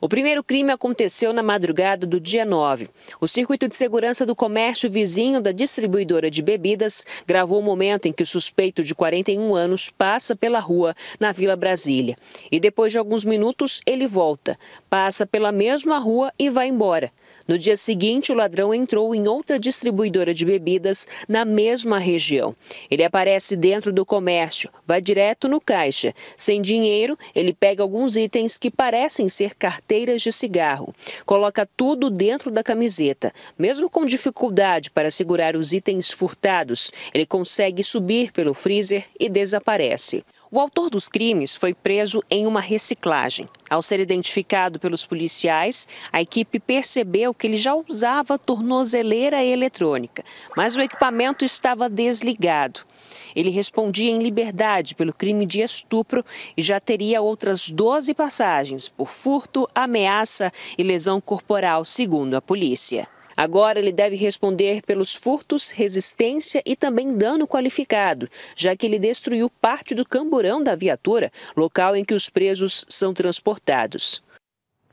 O primeiro crime aconteceu na madrugada do dia 9. O circuito de segurança do comércio vizinho da distribuidora de bebidas gravou o momento em que o suspeito de 41 anos passa pela rua na Vila Brasília. E depois de alguns minutos, ele volta, passa pela mesma rua e vai embora. No dia seguinte, o ladrão entrou em outra distribuidora de bebidas na mesma região. Ele aparece dentro do comércio, vai direto no caixa. Sem dinheiro, ele pega alguns itens que parecem ser cartões carteiras de cigarro. Coloca tudo dentro da camiseta. Mesmo com dificuldade para segurar os itens furtados, ele consegue subir pelo freezer e desaparece. O autor dos crimes foi preso em uma reciclagem. Ao ser identificado pelos policiais, a equipe percebeu que ele já usava tornozeleira eletrônica, mas o equipamento estava desligado. Ele respondia em liberdade pelo crime de estupro e já teria outras 12 passagens por furto, ameaça e lesão corporal, segundo a polícia. Agora ele deve responder pelos furtos, resistência e também dano qualificado, já que ele destruiu parte do camburão da viatura, local em que os presos são transportados.